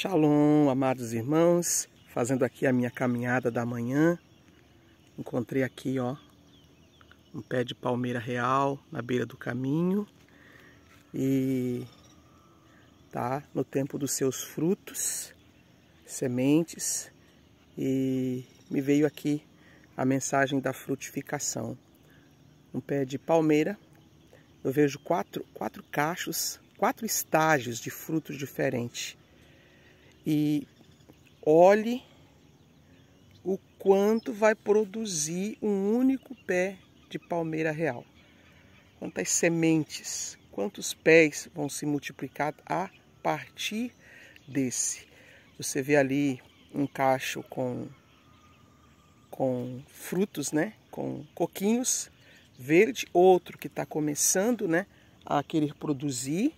Shalom, amados irmãos, fazendo aqui a minha caminhada da manhã. Encontrei aqui, ó, um pé de palmeira real na beira do caminho e tá no tempo dos seus frutos, sementes e me veio aqui a mensagem da frutificação. Um pé de palmeira, eu vejo quatro, quatro cachos, quatro estágios de frutos diferentes e olhe o quanto vai produzir um único pé de palmeira real. Quantas sementes, quantos pés vão se multiplicar a partir desse. Você vê ali um cacho com com frutos, né? Com coquinhos verde, outro que está começando, né? A querer produzir.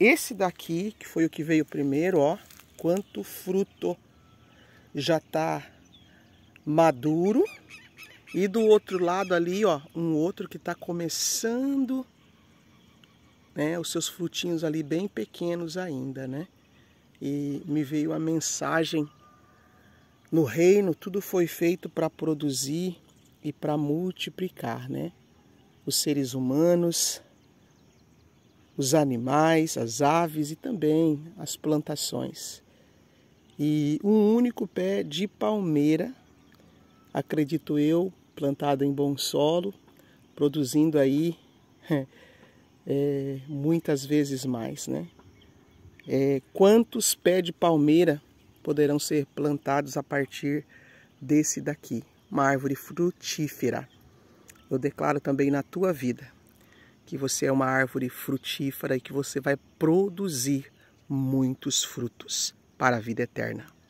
Esse daqui, que foi o que veio primeiro, ó, quanto fruto já está maduro. E do outro lado ali, ó, um outro que está começando, né, os seus frutinhos ali bem pequenos ainda, né? E me veio a mensagem no reino tudo foi feito para produzir e para multiplicar, né? Os seres humanos, os animais, as aves e também as plantações e um único pé de palmeira, acredito eu, plantado em bom solo, produzindo aí é, muitas vezes mais, né? É, quantos pés de palmeira poderão ser plantados a partir desse daqui? Uma árvore frutífera. Eu declaro também na tua vida que você é uma árvore frutífera e que você vai produzir muitos frutos para a vida eterna.